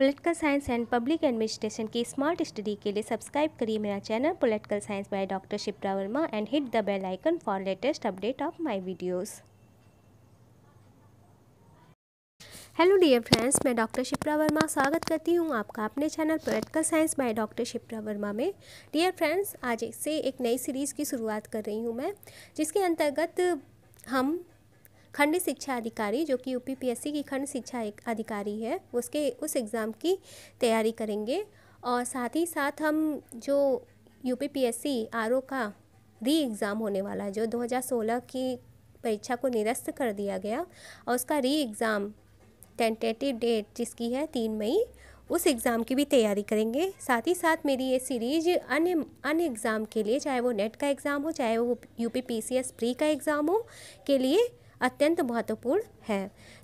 political science and public administration की smart study के लिए सब्सक्राइब करिए मेरा channel political science by doctor Shipra Verma and hit the bell icon for latest update of my videos hello dear friends मैं doctor Shipra Verma स्वागत करती हूँ आपका अपने channel political science by doctor Shipra Verma में डियर फ्रेंड्स आज से एक नई सीरीज़ की शुरुआत कर रही हूँ मैं जिसके अंतर्गत हम खंड शिक्षा अधिकारी जो कि यूपीपीएससी की खंड शिक्षा अधिकारी है उसके उस एग्ज़ाम की तैयारी करेंगे और साथ ही साथ हम जो यूपीपीएससी आरओ का री एग्ज़ाम होने वाला है जो 2016 की परीक्षा को निरस्त कर दिया गया और उसका री एग्ज़ाम टेंटेटिव डेट जिसकी है तीन मई उस एग्ज़ाम की भी तैयारी करेंगे साथ ही साथ मेरी ये सीरीज अन्य अन्य एग्ज़ाम के लिए चाहे वो नेट का एग्ज़ाम हो चाहे वो U P P S pre का एग्ज़ाम हो के लिए अत्यंत महत्वपूर्ण है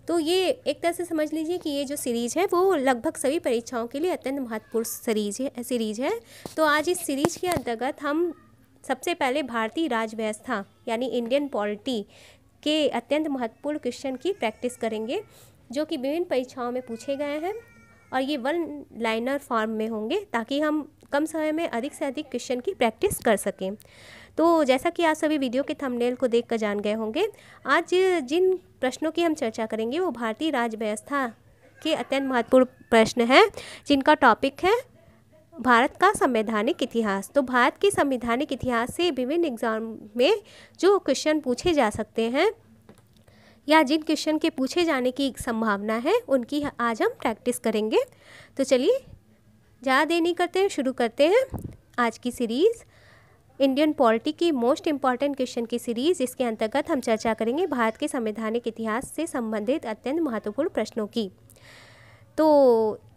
तो ये एक तरह से समझ लीजिए कि ये जो सीरीज़ है वो लगभग सभी परीक्षाओं के लिए अत्यंत महत्वपूर्ण सीरीज है सीरीज है तो आज इस सीरीज के अंतर्गत हम सबसे पहले भारतीय राज व्यवस्था यानी इंडियन पॉलिटी के अत्यंत महत्वपूर्ण क्वेश्चन की प्रैक्टिस करेंगे जो कि विभिन्न परीक्षाओं में पूछे गए हैं और ये वन लाइनर फॉर्म में होंगे ताकि हम कम समय में अधिक से अधिक क्वेश्चन की प्रैक्टिस कर सकें तो जैसा कि आप सभी वीडियो के थंबनेल को देख कर जान गए होंगे आज जिन प्रश्नों की हम चर्चा करेंगे वो भारतीय राज्य व्यवस्था के अत्यंत महत्वपूर्ण प्रश्न हैं जिनका टॉपिक है भारत का संवैधानिक इतिहास तो भारत के संवैधानिक इतिहास से विभिन्न एग्जाम में जो क्वेश्चन पूछे जा सकते हैं या जिन क्वेश्चन के पूछे जाने की संभावना है उनकी आज हम प्रैक्टिस करेंगे तो चलिए ज़्यादा देर नहीं करते हैं शुरू करते हैं आज की सीरीज़ इंडियन पॉलिटी की मोस्ट इम्पॉर्टेंट क्वेश्चन की सीरीज इसके अंतर्गत हम चर्चा करेंगे भारत के संवैधानिक इतिहास से संबंधित अत्यंत महत्वपूर्ण प्रश्नों की तो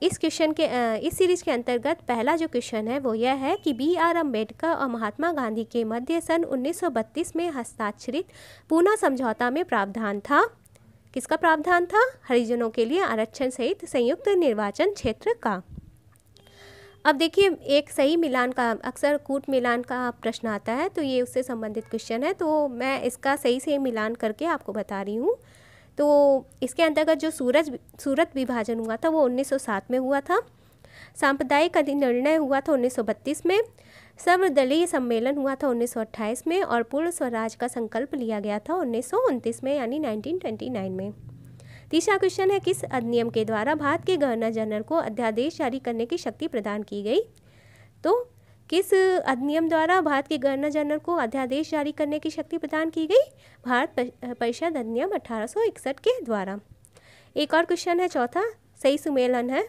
इस क्वेश्चन के इस सीरीज के अंतर्गत पहला जो क्वेश्चन है वो यह है कि बी आर अम्बेडकर और महात्मा गांधी के मध्य सन 1932 में हस्ताक्षरित पूना समझौता में प्रावधान था किसका प्रावधान था हरिजनों के लिए आरक्षण सहित संयुक्त निर्वाचन क्षेत्र का अब देखिए एक सही मिलान का अक्सर कूट मिलान का प्रश्न आता है तो ये उससे संबंधित क्वेश्चन है तो मैं इसका सही से मिलान करके आपको बता रही हूँ तो इसके अंतर्गत जो सूरज सूरत विभाजन हुआ था वो 1907 में हुआ था सांप्रदायिक अधिनिर्णय हुआ था 1932 में सर्वदलीय सम्मेलन हुआ था 1928 में और पूर्ण स्वराज का संकल्प लिया गया था उन्नीस में यानी नाइनटीन में तीसरा क्वेश्चन है किस अधिनियम के द्वारा भारत के गवर्नर जनरल को अध्यादेश जारी करने की शक्ति प्रदान की गई तो किस अधिनियम द्वारा भारत के गवर्नर जनरल को अध्यादेश जारी करने की शक्ति प्रदान की गई भारत परिषद अधिनियम अठारह के द्वारा एक और क्वेश्चन है चौथा सही सुमेलन है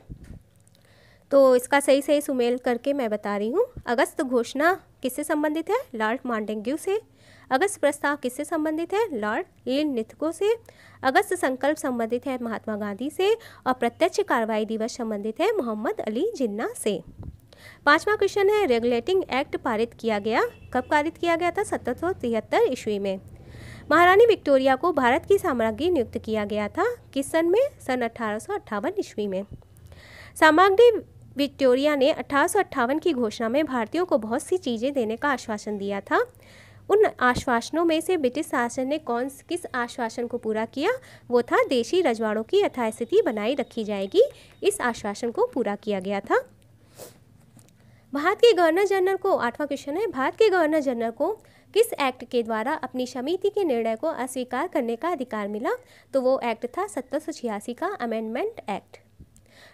तो इसका सही सही सुमेल करके मैं बता रही हूँ अगस्त घोषणा किससे संबंधित है लॉर्ड मांडेंग्यू से अगस्त प्रस्ताव किससे संबंधित है लॉर्ड लिन निथको से अगस्त संकल्प संबंधित है महात्मा गांधी से और प्रत्यक्ष कार्रवाई दिवस संबंधित है मोहम्मद अली जिन्ना से पांचवा क्वेश्चन है रेगुलेटिंग एक्ट पारित किया गया कब पारित किया गया था सत्रह सौ तिहत्तर ईस्वी में महारानी विक्टोरिया को भारत की साम्राज्ञी नियुक्त किया गया था किस सन में सन अठारह ईस्वी में सामग्री विक्टोरिया ने अठारह की घोषणा में भारतीयों को बहुत सी चीज़ें देने का आश्वासन दिया था उन आश्वासनों में से ब्रिटिश शासन ने कौन किस आश्वासन को पूरा किया वो था देशी रजवाड़ों की यथास्थिति बनाई रखी जाएगी इस आश्वासन को पूरा किया गया था भारत के गवर्नर जनरल को आठवां क्वेश्चन है भारत के गवर्नर जनरल को किस एक्ट के द्वारा अपनी समिति के निर्णय को अस्वीकार करने का अधिकार मिला तो वो एक्ट था सत्रह का अमेंडमेंट एक्ट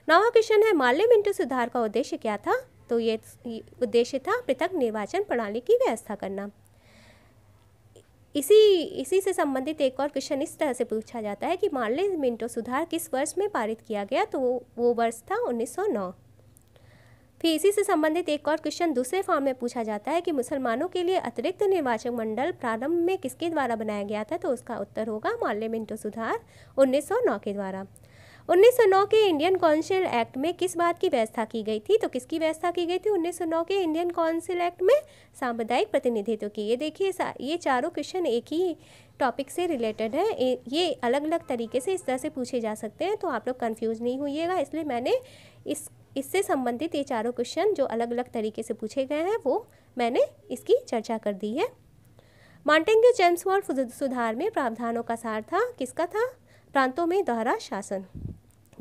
नवा क्वेश्चन है माल्य मिंटू सुधार का उद्देश्य क्या था तो ये उद्देश्य था पृथक निर्वाचन प्रणाली की व्यवस्था करना इसी इसी से संबंधित एक और क्वेश्चन इस तरह से पूछा जाता है कि माल्य मिंटो सुधार किस वर्ष में पारित किया गया तो वो वर्ष था 1909 फिर इसी से संबंधित एक और क्वेश्चन दूसरे फॉर्म में पूछा जाता है कि मुसलमानों के लिए अतिरिक्त निर्वाचक मंडल प्रारंभ में किसके द्वारा बनाया गया था तो उसका उत्तर होगा माल्य मिंटो सुधार 1909 के द्वारा 1909 के इंडियन काउंसिल एक्ट में किस बात की व्यवस्था की गई थी तो किसकी व्यवस्था की गई थी 1909 के इंडियन काउंसिल एक्ट में सामुदायिक प्रतिनिधित्व की ये देखिए ये चारों क्वेश्चन एक ही टॉपिक से रिलेटेड है ये अलग अलग तरीके से इस तरह से पूछे जा सकते हैं तो आप लोग कन्फ्यूज़ नहीं हुईगा इसलिए मैंने इस इससे संबंधित ये चारों क्वेश्चन जो अलग अलग तरीके से पूछे गए हैं वो मैंने इसकी चर्चा कर दी है मांटेंगे जेम्स वर्ल्ड सुधार में प्रावधानों का सार था किसका था प्रांतों में दोहरा शासन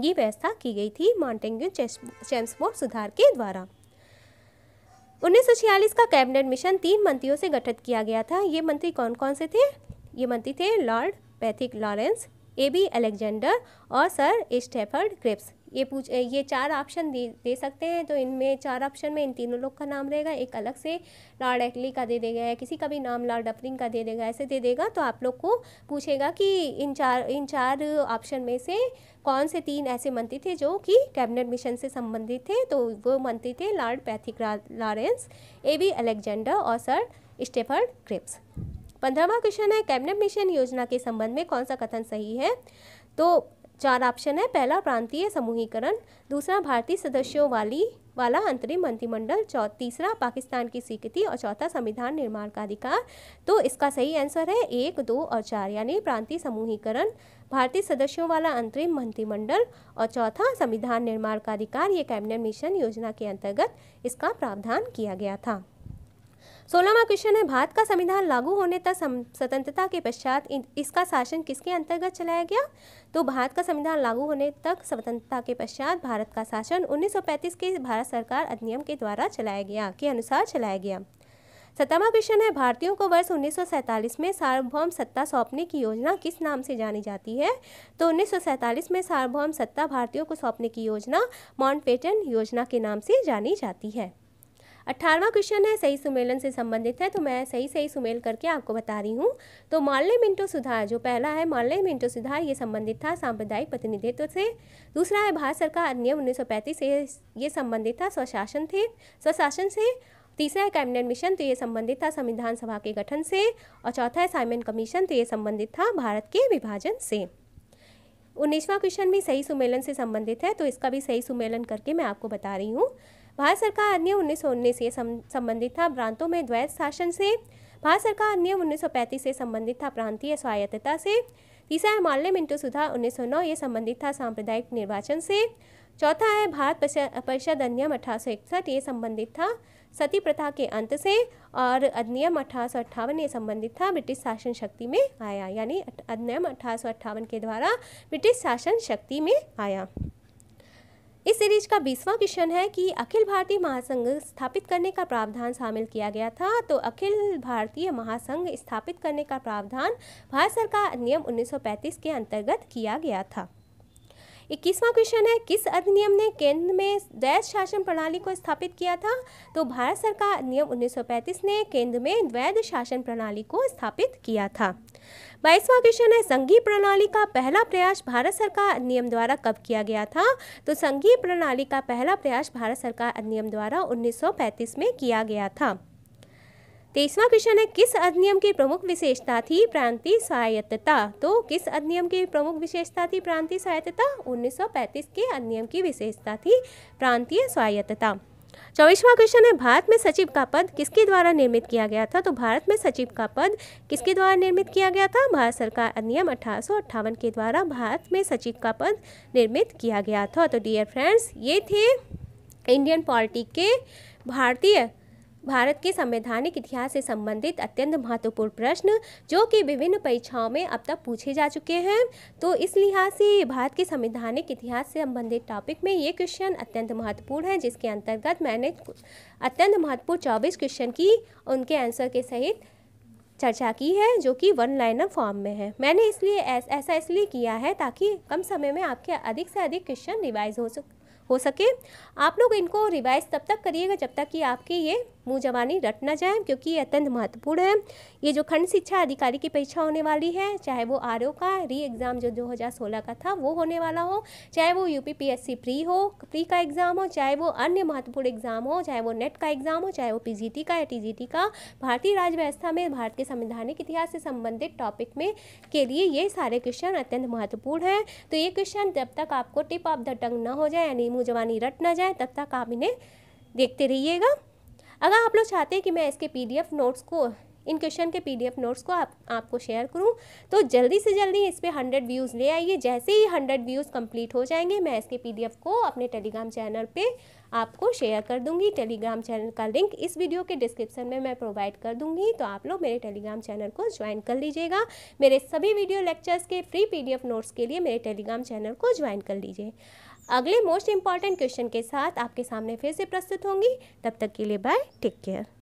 ये व्यवस्था की गई थी मॉन्टेग्यू बोर्ड सुधार के द्वारा 1946 का कैबिनेट मिशन तीन मंत्रियों से गठित किया गया था ये मंत्री कौन कौन से थे ये मंत्री थे Lord Pethick Lawrence A B Alexander और सर स्टेफर्ड क्रिप्स ये पूछ ये चार ऑप्शन दे दे सकते हैं तो इनमें चार ऑप्शन में इन तीनों लोग का नाम रहेगा एक अलग से लॉर्ड एक्ली का दे देगा या किसी का भी नाम लॉर्ड अपरिंग का दे देगा ऐसे दे देगा तो आप लोग को पूछेगा कि इन चार इन चार ऑप्शन में से कौन से तीन ऐसे मंत्री थे जो कि कैबिनेट मिशन से संबंधित थे तो वो मंत्री थे Lord Pethick Lawrence A B Alexander और सर स्टेफर्ड क्रिप्स पंद्रहवा क्वेश्चन है कैबिनेट मिशन योजना के संबंध में कौन सा कथन सही है तो चार ऑप्शन है पहला प्रांतीय समूहीकरण दूसरा भारतीय सदस्यों वाली वाला अंतरिम मंत्रिमंडल तीसरा पाकिस्तान की स्वीकृति और चौथा संविधान निर्माण का अधिकार तो इसका सही आंसर है एक दो और चार यानी प्रांतीय समूहीकरण भारतीय सदस्यों वाला अंतरिम मंत्रिमंडल और चौथा संविधान निर्माण का अधिकार ये कैबिनेट मिशन योजना के अंतर्गत इसका प्रावधान किया गया था सोलहवा क्वेश्चन है भारत का संविधान लागू होने तक स्वतंत्रता के पश्चात इसका शासन किसके अंतर्गत चलाया गया तो भारत का संविधान लागू होने तक स्वतंत्रता के पश्चात भारत का शासन 1935 के भारत सरकार अधिनियम के द्वारा चलाया गया के अनुसार चलाया गया सत्रहवा क्वेश्चन है भारतीयों को वर्ष उन्नीस में सार्वभौम सत्ता सौंपने की योजना किस नाम से जानी जाती है तो उन्नीस में सार्वभौम सत्ता भारतीयों को सौंपने की योजना माउंट योजना के नाम से जानी जाती है अट्ठारवा क्वेश्चन है सही सुमेलन से संबंधित है तो मैं सही सही सुमेल करके आपको बता रही हूँ तो माल्य मिंटो सुधार जो पहला है माल्य मिंटो सुधार ये संबंधित था सांप्रदायिक प्रतिनिधित्व से दूसरा है भारत सरकार अधिनियम उन्नीस सौ पैंतीस से ये संबंधित था स्वशासन थे स्वशासन से तीसरा है कैबिनेट मिशन तो ये संबंधित था संविधान सभा के गठन से और चौथा है साइमन कमीशन तो ये संबंधित था भारत के विभाजन से उन्नीसवा क्वेश्चन भी सही सुमेलन से संबंधित है तो इसका भी सही सुमेलन करके मैं आपको बता रही हूँ भारत सरकार अधिनियम उन्नीस से संबंधित था प्रांतों में द्वैत शासन से भारत सरकार अधिनियम पैंतीस से संबंधित था प्रांतीय स्वायत्तता से तीसरा है माल्य मिंटो सुधा नौ ये संबंधित था सांप्रदायिक निर्वाचन से चौथा है भारत परिषद अधिनियम अठारह ये संबंधित था सती प्रथा के अंत से और अधिनियम अठारह ये संबंधित था ब्रिटिश शासन शक्ति में आया यानी अधिनियम अठारह के द्वारा ब्रिटिश शासन शक्ति में आया इस सीरीज का बीसवां क्वेश्चन है कि अखिल भारतीय महासंघ स्थापित करने का प्रावधान शामिल किया गया था तो अखिल भारतीय महासंघ स्थापित करने का प्रावधान भारत सरकार अधिनियम 1935 के अंतर्गत किया गया था इक्कीसवां क्वेश्चन है किस अधिनियम ने केंद्र में द्वैध शासन प्रणाली को स्थापित किया था तो भारत सरकार अधिनियम 1935 ने केंद्र में द्वैध शासन प्रणाली को स्थापित किया था बाईसवां क्वेश्चन है संघीय प्रणाली का पहला प्रयास भारत सरकार अधिनियम द्वारा कब किया गया था तो संघीय प्रणाली का पहला प्रयास भारत सरकार अधिनियम द्वारा उन्नीस में किया गया था तेईसवा क्वेश्चन है किस अधिनियम की प्रमुख विशेषता थी प्रांतीय स्वायत्तता तो किस अधिनियम की प्रमुख विशेषता थी प्रांतीय स्वायत्तता 1935 के अधिनियम की विशेषता थी प्रांतीय स्वायत्तता चौबीसवा क्वेश्चन है भारत में सचिव का पद किसके द्वारा निर्मित किया गया था तो भारत में सचिव का पद किसके द्वारा निर्मित किया गया था भारत सरकार अधिनियम अठारह के द्वारा भारत में सचिव का पद निर्मित किया गया था तो डियर फ्रेंड्स ये थे इंडियन पॉलिटी के भारतीय भारत के संवैधानिक इतिहास से संबंधित अत्यंत महत्वपूर्ण प्रश्न जो कि विभिन्न परीक्षाओं में अब तक पूछे जा चुके हैं तो इस लिहाज से भारत के संवैधानिक इतिहास से संबंधित टॉपिक में ये क्वेश्चन अत्यंत महत्वपूर्ण है जिसके अंतर्गत मैंने अत्यंत महत्वपूर्ण चौबीस क्वेश्चन की उनके आंसर के सहित चर्चा की है जो कि वन लाइनर फॉर्म में है मैंने इसलिए ऐस, ऐसा इसलिए किया है ताकि कम समय में आपके अधिक से अधिक क्वेश्चन रिवाइज हो सक हो सके आप लोग इनको रिवाइज तब तक करिएगा जब तक कि आपके ये मुँह जवानी रट ना जाए क्योंकि ये अत्यंत महत्वपूर्ण है ये जो खंड शिक्षा अधिकारी की परीक्षा होने वाली है चाहे वो आर का री एग्ज़ाम जो 2016 का था वो होने वाला हो चाहे वो यू पी प्री हो प्री का एग्ज़ाम हो चाहे वो अन्य महत्वपूर्ण एग्ज़ाम हो चाहे वो नेट का एग्ज़ाम हो चाहे वो पी का या टी का भारतीय राज्य व्यवस्था में भारत के संवैधानिक इतिहास से संबंधित टॉपिक में के लिए ये सारे क्वेश्चन अत्यंत महत्वपूर्ण हैं तो ये क्वेश्चन जब तक आपको टिप ऑफ द टंग ना हो जाए यानी मुँह जवानी रट ना जाए तब तक आप इन्हें देखते रहिएगा अगर आप लोग चाहते हैं कि मैं इसके पी नोट्स को इन क्वेश्चन के पीडीएफ नोट्स को आप आपको शेयर करूं तो जल्दी से जल्दी इस पर हंड्रेड व्यूज़ ले आइए जैसे ही हंड्रेड व्यूज़ कंप्लीट हो जाएंगे मैं इसके पीडीएफ को अपने टेलीग्राम चैनल पे आपको शेयर कर दूंगी टेलीग्राम चैनल का लिंक इस वीडियो के डिस्क्रिप्शन में मैं प्रोवाइड कर दूंगी तो आप लोग मेरे टेलीग्राम चैनल को ज्वाइन कर लीजिएगा मेरे सभी वीडियो लेक्चर्स के फ्री पी नोट्स के लिए मेरे टेलीग्राम चैनल को ज्वाइन कर लीजिए अगले मोस्ट इंपॉर्टेंट क्वेश्चन के साथ आपके सामने फिर से प्रस्तुत होंगी तब तक के लिए बाय टेक केयर